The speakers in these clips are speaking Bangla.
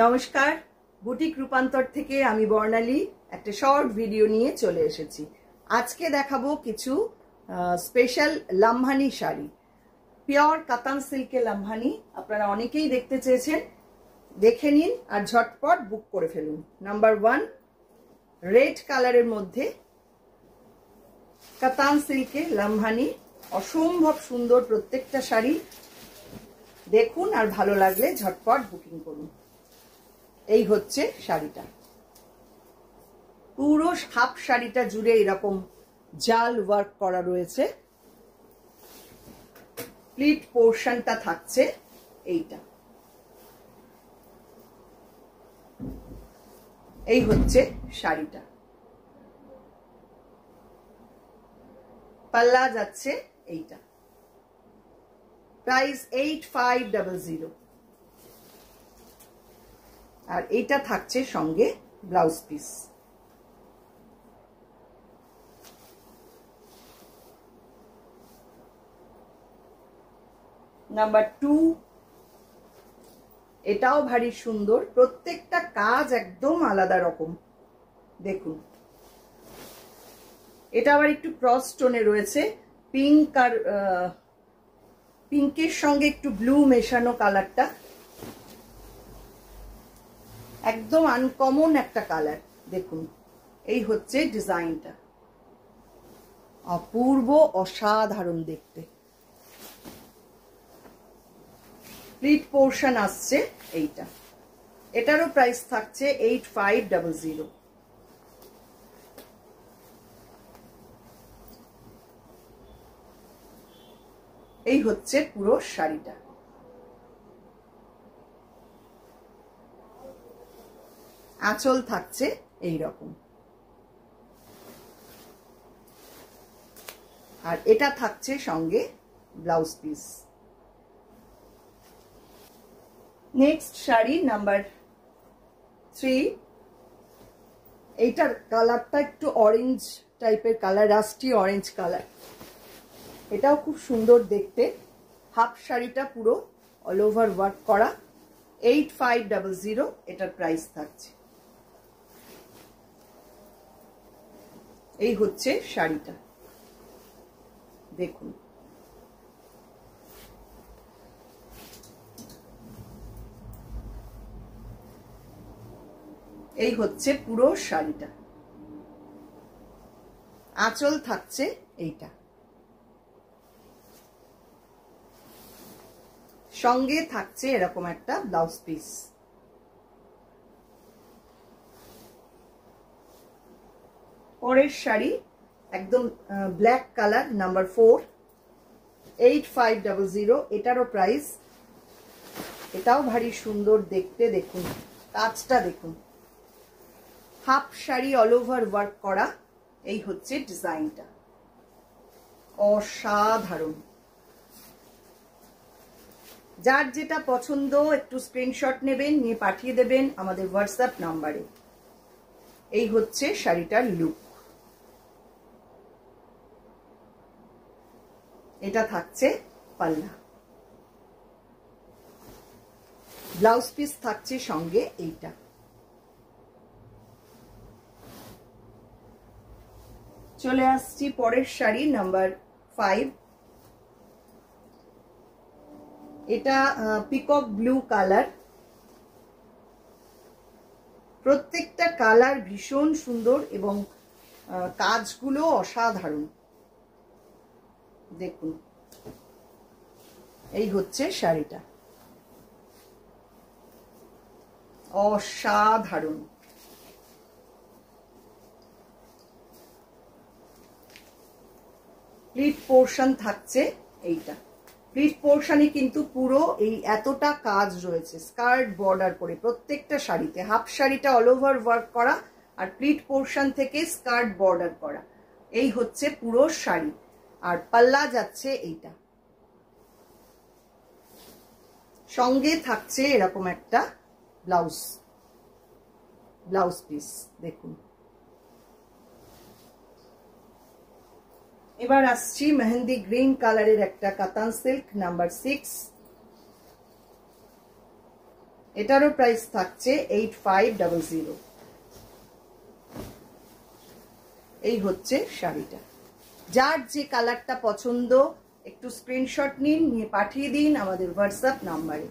নমস্কার বুটিক রূপান্তর থেকে আমি বর্ণালী একটা শর্ট ভিডিও নিয়ে চলে এসেছি আজকে দেখাবো কিছু স্পেশাল লাম্ভানি শাড়ি পিওর কাতান সিল্কে লাম্ভানি আপনারা অনেকেই দেখতে চেয়েছেন দেখে নিন আর ঝটপট বুক করে ফেলুন নাম্বার ওয়ান রেড কালারের মধ্যে কাতান সিল্কে লাম্ভানি অসম্ভব সুন্দর প্রত্যেকটা শাড়ি দেখুন আর ভালো লাগলে ঝটপট বুকিং করুন এই হচ্ছে শাড়িটা পুরো হাফ শাড়িটা জুড়ে এরকম জাল ওয়ার্ক করা রয়েছে প্লিট পোর্শনটা থাকছে এইটা এই হচ্ছে শাড়িটা পাল্লা যাচ্ছে এইটা price eight five double zero আর এটা থাকছে সঙ্গে ব্লাউজ পিস নাম্বার টু এটাও ভারী সুন্দর প্রত্যেকটা কাজ একদম আলাদা রকম দেখুন এটা আবার একটু ক্রস টোনে রয়েছে পিঙ্ক আর পিঙ্কের সঙ্গে একটু ব্লু মেশানো কালারটা একদম আনকমন একটা কালার দেখুন এই হচ্ছে ডিজাইনটা অপূর্ব অসাধারণ দেখতে প্লিট পোর্শন আসছে এইটা এটারও প্রাইস থাকছে এইট ফাইভ ডাবল জিরো এই হচ্ছে পুরো শাড়িটা আঁচল থাকছে এই রকম আর এটা থাকছে সঙ্গে blouse piece next sari number three এইটার কালারটা একটু অরেঞ্জ টাইপের কালার রাস্টি অরেঞ্জ কালার এটাও খুব সুন্দর দেখতে হাফ শাড়িটা পুরো অল ওভার ওয়ার্ক করা এইট ফাইভ ডাবল জিরো এটার প্রাইস থাকছে এই হচ্ছে শাড়িটা দেখুন এই হচ্ছে পুরো শাড়িটা আঁচল থাকছে এইটা সঙ্গে থাকছে এরকম একটা ব্লাউজ পিস পরের শাড়ি একদম black colour number four eight five double zero এটারও প্রাইস এটাও ভারী সুন্দর দেখতে দেখুন কাজটা দেখুন half sari all over work করা এই হচ্ছে ডিজাইনটা অসাধারণ যার যেটা পছন্দ একটু স্ক্রিনশট নেবেন নিয়ে পাঠিয়ে দেবেন আমাদের হোয়াটসঅ্যাপ নাম্বারে এই হচ্ছে শাড়িটার লুক এটা থাকছে পাল্লা ব্লাউজ পিস থাকছে সঙ্গে এইটা চলে আসছি পরের শাড়ি নাম্বার ফাইভ এটা পিকক ব্লু কালার প্রত্যেকটা কালার ভীষণ সুন্দর এবং কাজগুলো অসাধারণ দেখুন এই হচ্ছে শাড়িটা অসাধারণ প্লিট পোর্শন থাকছে এইটা প্লিট পোর্শনে কিন্তু পুরো এই এতটা কাজ রয়েছে স্কার্ট বর্ডার করে প্রত্যেকটা শাড়িতে হাফ শাড়িটা অল ওভার ওয়ার্ক করা আর প্লিট পোর্শন থেকে স্কার্ট বর্ডার করা এই হচ্ছে পুরো শাড়ি আর পাল্লা যাচ্ছে এইটা সঙ্গে থাকছে এরকম একটা ব্লাউজ ব্লাউজ পিস দেখুন এবার আসছি মেহেন্দি গ্রিন কালারের একটা কাতান সিল্ক নাম্বার সিক্স এটারও প্রাইস থাকছে এইট ফাইভ ডাবল জিরো এই হচ্ছে শাড়িটা যার যে কালারটা পছন্দ একটু স্ক্রিনশট নিন নিয়ে পাঠিয়ে দিন আমাদের হোয়াটসঅ্যাপ নাম্বারে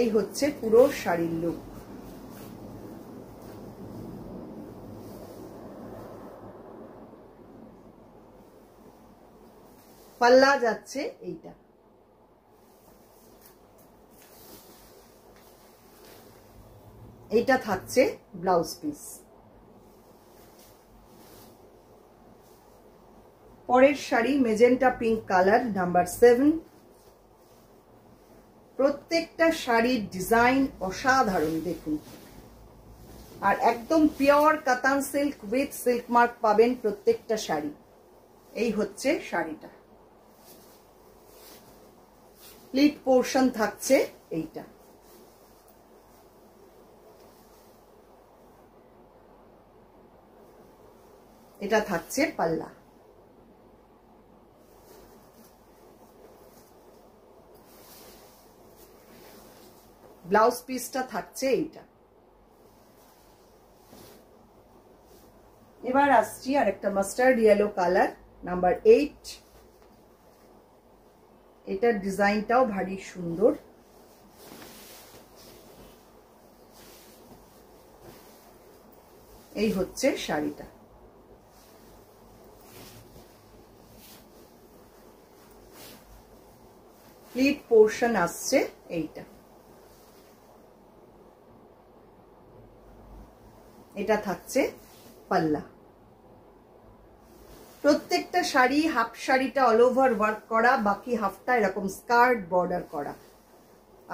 এই হচ্ছে পুরো শাড়ির লুক পাল্লা যাচ্ছে এইটা এইটা থাকছে ব্লাউজ পিস পরের sari magenta pink colour number seven প্রত্যেকটা শাড়ির ডিজাইন অসাধারণ দেখুন আর একদম পিওর কাতান সিল্ক উইথ সিল্ক মার্ক পাবেন প্রত্যেকটা শাড়ি এই হচ্ছে শাড়িটা প্লিট পোর্শন থাকছে এইটা এটা থাকছে পাল্লা ব্লাউজ পিসটা থাকছে এইটা এবার আসছি আর একটা mustard yellow colour number eight এটার ডিজাইনটাও ভারী সুন্দর এই হচ্ছে শাড়িটা প্লিট পোর্শন আসছে এইটা এটা থাকছে পাল্লা প্রত্যেকটা শাড়ি হাফ শাড়িটা অল ওভার ওয়ার্ক করা বাকি হাফটা এরকম স্কার্ট বর্ডার করা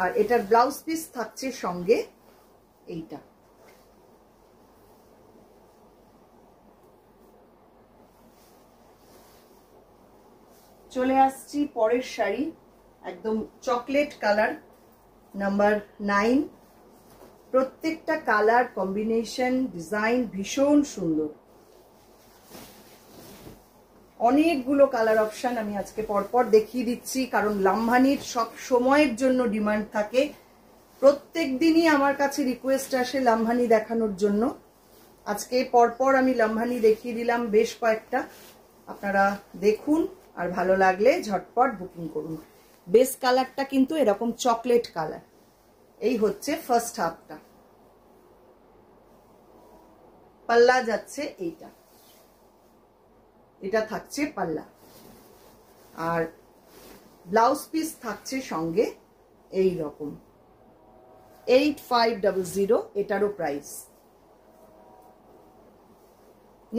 আর এটার ব্লাউজ পিস থাকছে সঙ্গে এইটা চলে আসছি পরের শাড়ি একদম চকলেট কালার নাম্বার নাইন প্রত্যেকটা কালার কম্বিনেশন ডিজাইন ভীষণ সুন্দর অনেকগুলো কালার অপশান আমি আজকে পরপর দেখিয়ে দিচ্ছি কারণ লাম্ভানির সব সময়ের জন্য ডিমান্ড থাকে প্রত্যেক দিনই আমার কাছে রিকোয়েস্ট আসে লাম্ভানি দেখানোর জন্য আজকে পরপর আমি লাম্ভানি দেখিয়ে দিলাম বেশ কয়েকটা আপনারা দেখুন আর ভালো লাগলে ঝটপট বুকিং করুন বেস কালারটা কিন্তু এরকম চকলেট কালার এই হচ্ছে ফার্স্ট হাফটা পাল্লা যাচ্ছে এইটা এটা থাকছে পাল্লা আর ব্লাউজ পিস থাকছে সঙ্গে এই রকম এইট ফাইভ ডাবল জিরো এটারও প্রাইস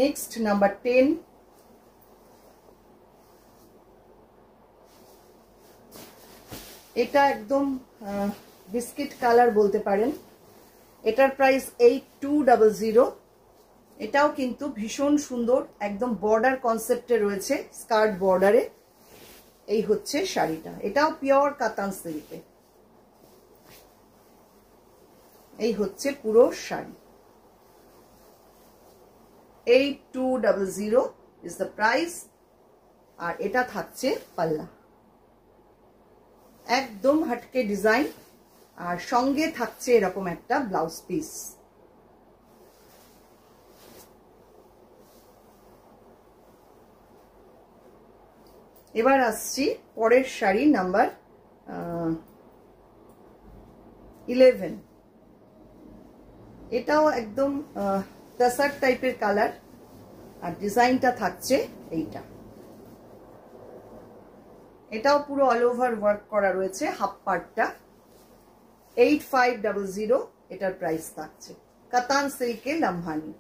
নেক্সট নাম্বার টেন এটা একদম বিস্কিট কালার বলতে পারেন এটার প্রাইস এইট টু এটাও কিন্তু ভীষণ সুন্দর একদম বর্ডার কনসেপ্টে রয়েছে স্কার্ট বর্ডারে এই হচ্ছে শাড়িটা এটাও পিওর কাতান সিল্কে এই হচ্ছে পুরো sari eight two double zero is the price আর এটা থাকছে পাল্লা একদম হাটকে ডিজাইন আর সঙ্গে থাকছে এরকম একটা ব্লাউজ পিস এবার আসছি পরের শাড়ি নাম্বার ইলেভেন এটাও একদম তাসার টাইপের কালার আর ডিজাইনটা থাকছে এইটা এটাও পুরো অল ওভার ওয়ার্ক করা রয়েছে হাফ পার্টটা এইট ফাইভ ডাবল জিরো এটার প্রাইস থাকছে কাতান সিল্কে লামহানি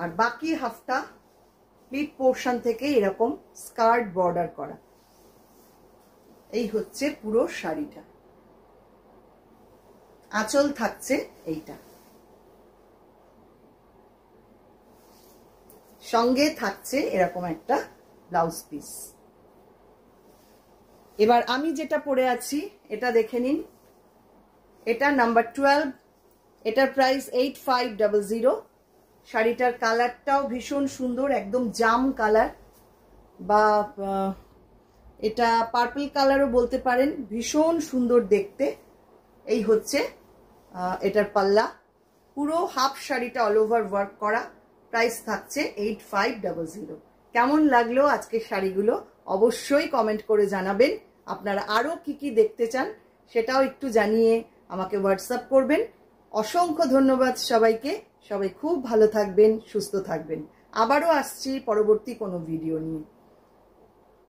আর বাকি হাফটা প্লিট পোর্শন থেকে এরকম স্কার্ট বর্ডার করা এই হচ্ছে পুরো শাড়িটা আঁচল থাকছে এইটা সঙ্গে থাকছে এরকম একটা ব্লাউজ পিস এবার আমি যেটা পরে আছি এটা দেখে নিন এটা নাম্বার টুয়েলভ এটার price eight five double zero শাড়িটার কালারটাও ভীষণ সুন্দর একদম জাম কালার বা এটা পার্পল কালারও বলতে পারেন ভীষণ সুন্দর দেখতে এই হচ্ছে এটার পাল্লা পুরো হাফ শাড়িটা অল ওভার ওয়ার্ক করা প্রাইস থাকছে এইট ফাইভ ডাবল জিরো কেমন লাগলো আজকের শাড়িগুলো অবশ্যই কমেন্ট করে জানাবেন আপনারা আরও কি কি দেখতে চান সেটাও একটু জানিয়ে আমাকে হোয়াটসঅ্যাপ করবেন অসংখ্য ধন্যবাদ সবাইকে সবাই খুব ভালো থাকবেন সুস্থ থাকবেন আবারও আসছি পরবর্তী কোনো ভিডিও নিয়ে